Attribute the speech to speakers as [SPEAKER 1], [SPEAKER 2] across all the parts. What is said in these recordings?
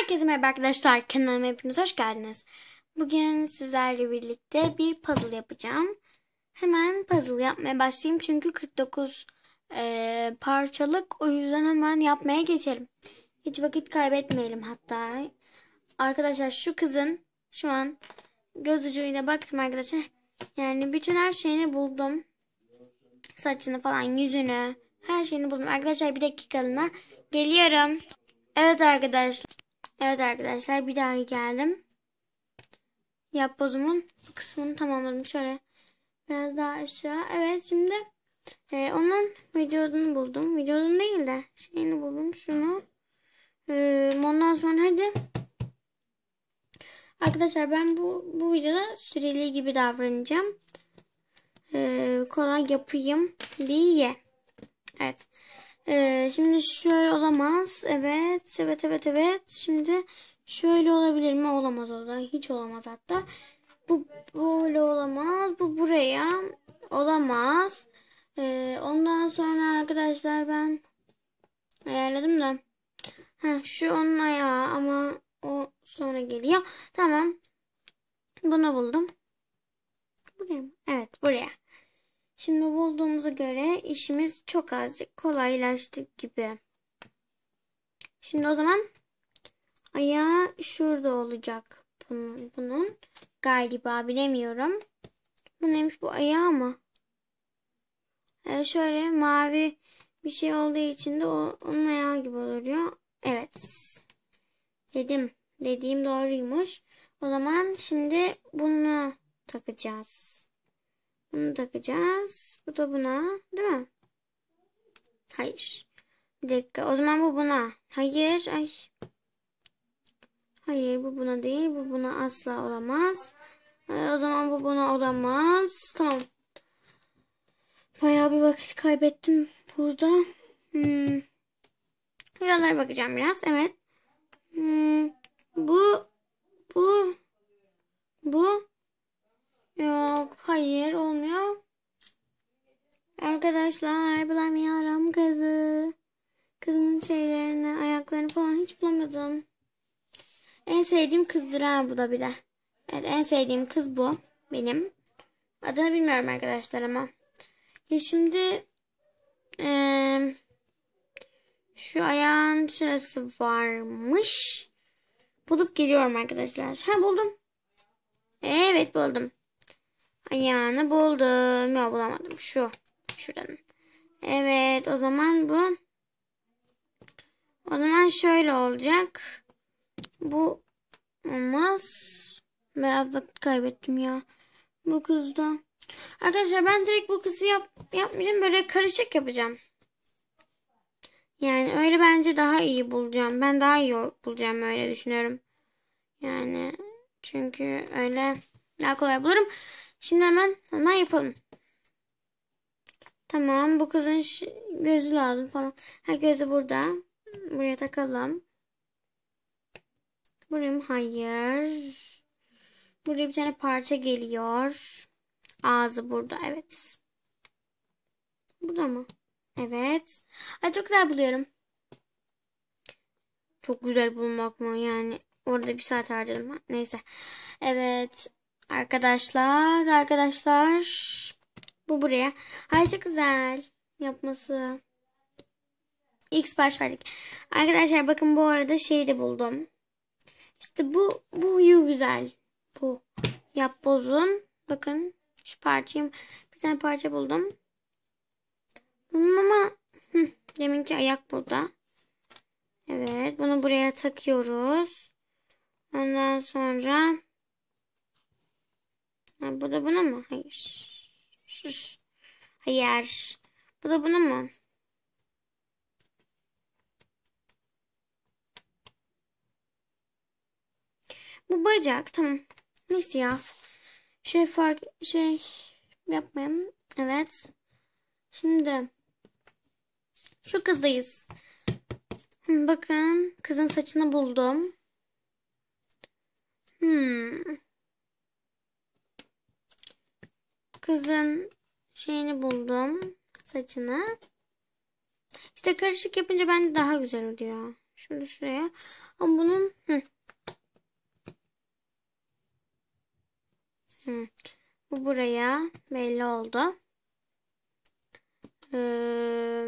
[SPEAKER 1] Herkese merhaba arkadaşlar. Kanalıma hepiniz hoş geldiniz. Bugün sizlerle birlikte bir puzzle yapacağım. Hemen puzzle yapmaya başlayayım. Çünkü 49 e, parçalık. O yüzden hemen yapmaya geçelim. Hiç vakit kaybetmeyelim hatta. Arkadaşlar şu kızın şu an göz ucuyla baktım arkadaşlar. Yani bütün her şeyini buldum. Saçını falan yüzünü her şeyini buldum. Arkadaşlar bir dakikalığına geliyorum. Evet arkadaşlar. Evet arkadaşlar bir daha geldim. Yap kısmını tamamladım. Şöyle biraz daha aşağı. Evet şimdi e, onun videosunu buldum. Videodunu değil de şeyini buldum. Şunu. E, ondan sonra hadi. Arkadaşlar ben bu, bu videoda süreli gibi davranacağım. E, kolay yapayım diye. Evet. Ee, şimdi şöyle olamaz. Evet, evet, evet, evet. Şimdi şöyle olabilir mi? Olamaz o da. Hiç olamaz hatta. Bu böyle olamaz. Bu buraya olamaz. Ee, ondan sonra arkadaşlar ben ayarladım da. Heh, şu onun ayağı ama o sonra geliyor. Tamam. Bunu buldum. Buraya mı? Evet buraya. Şimdi bulduğumuza göre işimiz çok azıcık kolaylaştı gibi. Şimdi o zaman ayağı şurada olacak bunun, bunun. Galiba bilemiyorum. Bu neymiş bu ayağı mı? Ee, şöyle mavi bir şey olduğu için de o, onun ayağı gibi oluyor. Evet. Dedim. Dediğim doğruymuş. O zaman şimdi bunu takacağız. Bunu takacağız. Bu da buna. Değil mi? Hayır. Bir dakika. O zaman bu buna. Hayır. Ay. Hayır bu buna değil. Bu buna asla olamaz. Ee, o zaman bu buna olamaz. Tamam. Bayağı bir vakit kaybettim burada. Hmm. Buralara bakacağım biraz. Evet. Hmm. Bu. Bu. Bu. Yok hayır olmuyor. Arkadaşlar bulamıyorum kızı. Kızının şeylerini ayaklarını falan hiç bulamadım. En sevdiğim kızdır ha bu da bir de. Evet en sevdiğim kız bu. Benim. Adını bilmiyorum arkadaşlar ama. Ya şimdi ee, şu ayağın şurası varmış. Bulup geliyorum arkadaşlar. Ha buldum. Evet buldum. Ayağını buldum. ya bulamadım. Şu. Şuranın. Evet o zaman bu. O zaman şöyle olacak. Bu olmaz. Ben vakit kaybettim ya. Bu kızda. Arkadaşlar ben direkt bu kızı yap, yapmayacağım. Böyle karışık yapacağım. Yani öyle bence daha iyi bulacağım. Ben daha iyi bulacağım öyle düşünüyorum. Yani çünkü öyle daha kolay bulurum. Şimdi hemen hemen yapalım. Tamam bu kızın gözü lazım falan. Ha gözü burada. Buraya takalım. Buraya mı? Hayır. Buraya bir tane parça geliyor. Ağzı burada. Evet. Burada mı? Evet. Ay çok güzel buluyorum. Çok güzel bulmak mı? Yani orada bir saat harcadım. Neyse. Evet. Arkadaşlar, arkadaşlar. Bu buraya. Ay çok güzel yapması. İlk sipariş verdik. Arkadaşlar bakın bu arada şeyi de buldum. İşte bu, bu huyu güzel. Bu yap bozun Bakın şu parçayı bir tane parça buldum. Bunun ama deminki ayak burada. Evet bunu buraya takıyoruz. Ondan sonra Ha, bu da buna mı? Hayır. Sus. Hayır. Bu da buna mı? Bu bacak. Tamam. Neyse ya. Şey fark şey yapmayalım. Evet. Şimdi şu kızdayız. Bakın kızın saçını buldum. Hmm. kızın şeyini buldum. Saçını. İşte karışık yapınca ben daha güzel oluyor. Şunu şuraya. Ama bunun hı. Hı. Bu buraya belli oldu. Ee,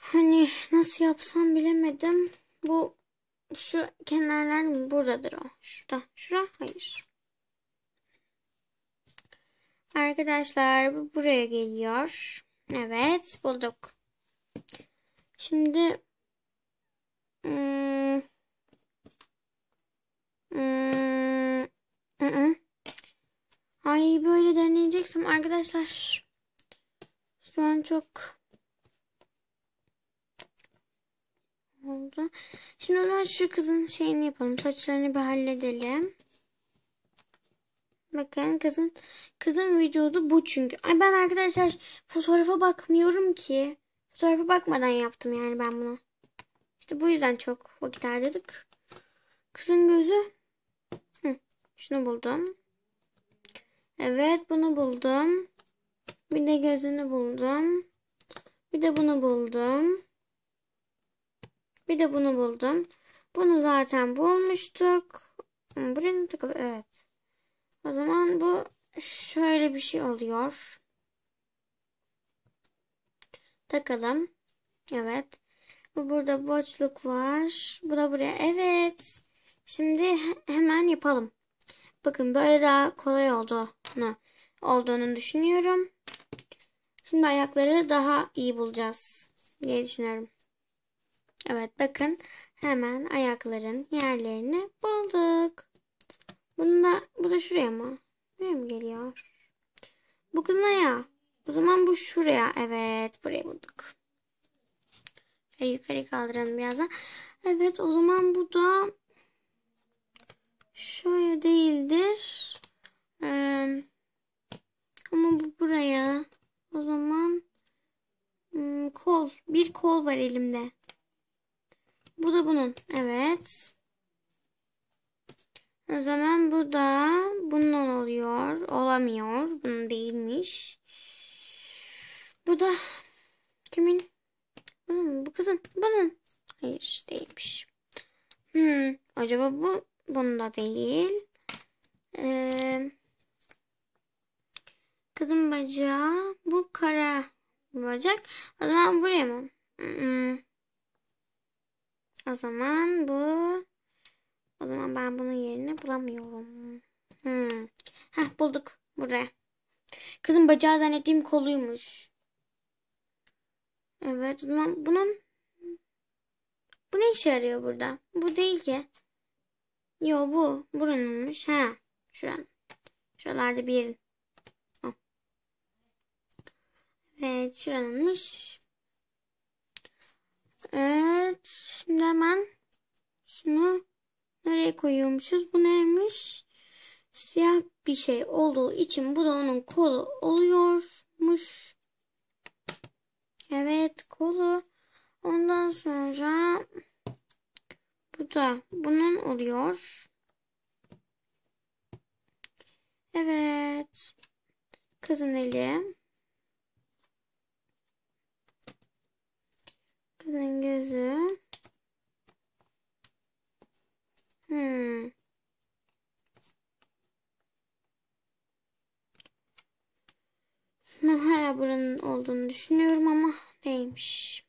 [SPEAKER 1] hani nasıl yapsam bilemedim. Bu şu kenarlar buradadır o. Şurada. Şura. Hayır. Arkadaşlar bu buraya geliyor. Evet bulduk. Şimdi hmm, hmm, ı -ı. Ay böyle deneyeceksem arkadaşlar şu an çok oldu. Şimdi o şu kızın şeyini yapalım. Saçlarını bir halledelim. Bakın kızın kızın vücudu bu çünkü. Ay ben arkadaşlar fotoğrafa bakmıyorum ki. Fotoğrafa bakmadan yaptım yani ben bunu. İşte bu yüzden çok vakit harcadık. Kızın gözü. Hı, şunu buldum. Evet bunu buldum. Bir de gözünü buldum. Bir de bunu buldum. Bir de bunu buldum. Bunu zaten bulmuştuk. Buraya mı Evet. O zaman bu şöyle bir şey oluyor. Takalım. Evet. Bu burada boşluk var. Bu buraya. Evet. Şimdi hemen yapalım. Bakın böyle daha kolay olduğunu, olduğunu düşünüyorum. Şimdi ayakları daha iyi bulacağız diye düşünüyorum. Evet bakın hemen ayakların yerlerini bulduk. Bunun da, bu da şuraya mı? Buraya mı geliyor? Bu kız ne ya? O zaman bu şuraya. Evet burayı bulduk. Şöyle yukarı kaldıralım birazdan Evet o zaman bu da şöyle değildir. Ee, ama bu buraya. O zaman hmm, kol. Bir kol var elimde. Bu da bunun. Evet. O zaman bu da bundan oluyor. Olamıyor. Bunun değilmiş. Bu da kimin? Bunun, bu kızın. Bunun. Hayır değilmiş. Hmm, acaba bu bunda değil. Ee, kızın bacağı bu kara bacak. O zaman buraya mı? Hmm. O zaman bu o zaman ben bunun yerini bulamıyorum. Hmm. Heh bulduk. Buraya. Kızın bacağı zannettiğim koluymuş. Evet. o zaman bunun bu ne işe yarıyor burada? Bu değil ki. Yo bu. Buranınmış. Ha. Şuran. Şuralarda bir yerin. Ha. Evet. Şuranınmış. Evet. Şimdi hemen şunu Nereye koyuyormuşuz? Bu neymiş? Siyah bir şey olduğu için bu da onun kolu oluyormuş. Evet kolu. Ondan sonra bu da bunun oluyor. Evet. Kızın eli. Kızın gözü. Hmm. Ben hala buranın olduğunu düşünüyorum ama neymiş?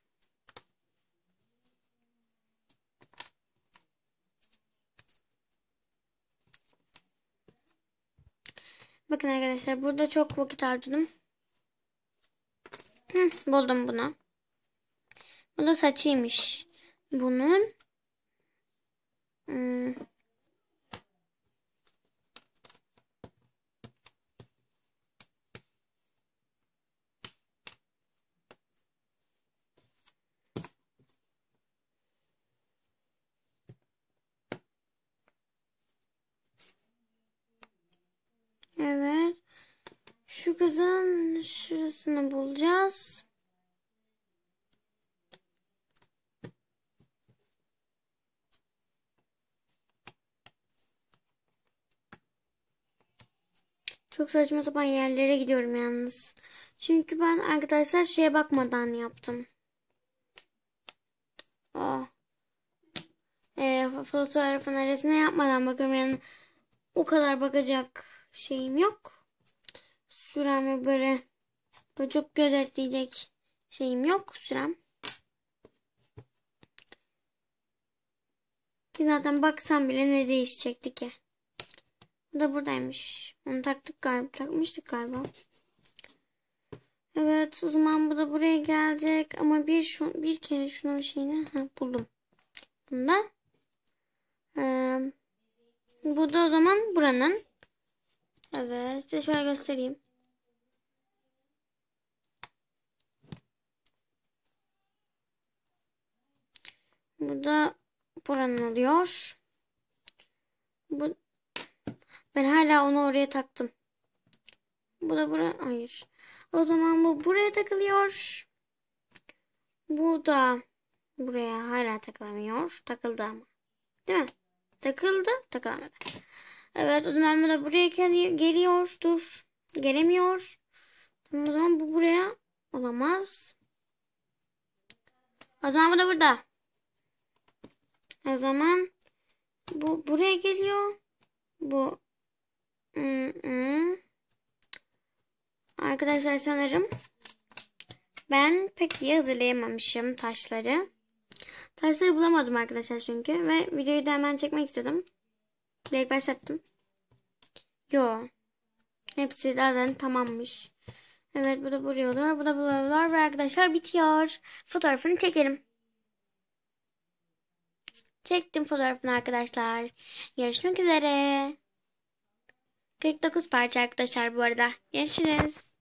[SPEAKER 1] Bakın arkadaşlar burada çok vakit harcadım. Hı, buldum bunu. Bu da saçıymış. Bunun. Hmm. Şu kızın şurasını bulacağız. Çok saçma sapan yerlere gidiyorum yalnız. Çünkü ben arkadaşlar şeye bakmadan yaptım. Oh. E, fotoğrafın arasına yapmadan bakıyorum yani o kadar bakacak şeyim yok. Süremi böyle, böyle çok gözetleyecek şeyim yok sürem. Ki zaten baksam bile ne değişecekti ki. Bu da buradaymış. Onu taktık galiba. Takmıştık galiba. Evet o zaman bu da buraya gelecek. Ama bir şu, bir kere şunun şeyini ha, buldum. Bunda. Ee, bu da o zaman buranın. Evet size şöyle göstereyim. Bu da buranın oluyor. Bu ben hala onu oraya taktım. Bu da buraya hayır. O zaman bu buraya takılıyor. Bu da buraya hala takılamıyor. Takıldı ama. Değil mi? Takıldı, takılamadı. Evet, o zaman bu da buraya geliyor. Dur. Gelemiyor. O zaman bu buraya olamaz. O zaman bu da burada. O zaman bu buraya geliyor. Bu hmm, hmm. Arkadaşlar sanırım ben pek iyi hazırlayamamışım taşları. Taşları bulamadım arkadaşlar çünkü ve videoyu da hemen çekmek istedim. Direkt başlattım. Yo. Hepsi zaten tamammış. Evet bu da buraya olur. Bu da buraya olur. Ve arkadaşlar bitiyor. Fotoğrafını çekelim. Çektim fotoğrafını arkadaşlar. Görüşmek üzere. 49 parça arkadaşlar bu arada. Görüşürüz.